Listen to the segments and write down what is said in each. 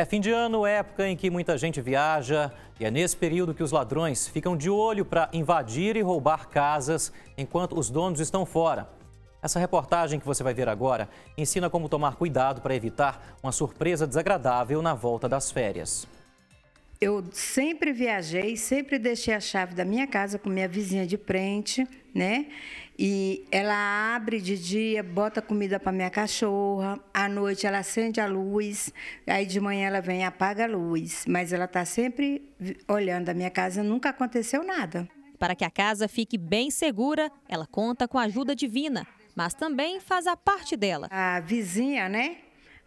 É fim de ano, época em que muita gente viaja, e é nesse período que os ladrões ficam de olho para invadir e roubar casas enquanto os donos estão fora. Essa reportagem que você vai ver agora ensina como tomar cuidado para evitar uma surpresa desagradável na volta das férias. Eu sempre viajei, sempre deixei a chave da minha casa com minha vizinha de frente, né? E ela abre de dia, bota comida para minha cachorra. À noite ela acende a luz. Aí de manhã ela vem e apaga a luz. Mas ela está sempre olhando a minha casa. Nunca aconteceu nada. Para que a casa fique bem segura, ela conta com a ajuda divina, mas também faz a parte dela. A vizinha, né?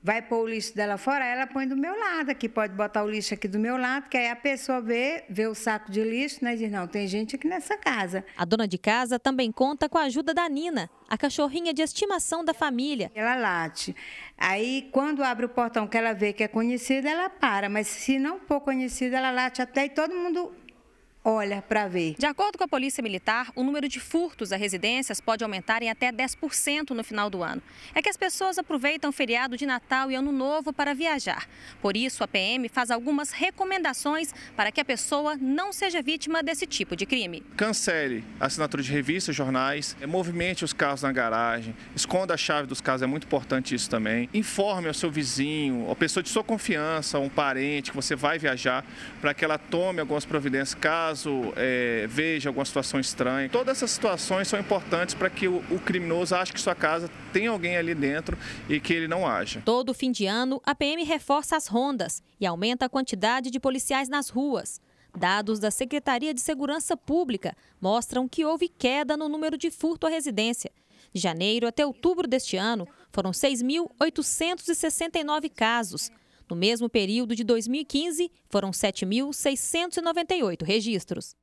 vai pôr o lixo dela fora, ela põe do meu lado aqui, pode botar o lixo aqui do meu lado, que aí a pessoa vê, vê o saco de lixo, né, e diz, não, tem gente aqui nessa casa. A dona de casa também conta com a ajuda da Nina, a cachorrinha de estimação da família. Ela late. Aí, quando abre o portão que ela vê que é conhecida, ela para, mas se não for conhecida, ela late até e todo mundo olha para ver. De acordo com a Polícia Militar, o número de furtos a residências pode aumentar em até 10% no final do ano. É que as pessoas aproveitam o feriado de Natal e Ano Novo para viajar. Por isso, a PM faz algumas recomendações para que a pessoa não seja vítima desse tipo de crime. Cancele a assinatura de revistas, jornais, eh, movimente os carros na garagem, esconda a chave dos carros, é muito importante isso também. Informe ao seu vizinho, a pessoa de sua confiança, um parente que você vai viajar, para que ela tome algumas providências caso caso é, veja alguma situação estranha. Todas essas situações são importantes para que o, o criminoso ache que sua casa tem alguém ali dentro e que ele não haja. Todo fim de ano, a PM reforça as rondas e aumenta a quantidade de policiais nas ruas. Dados da Secretaria de Segurança Pública mostram que houve queda no número de furto à residência. De janeiro até outubro deste ano, foram 6.869 casos, no mesmo período de 2015, foram 7.698 registros.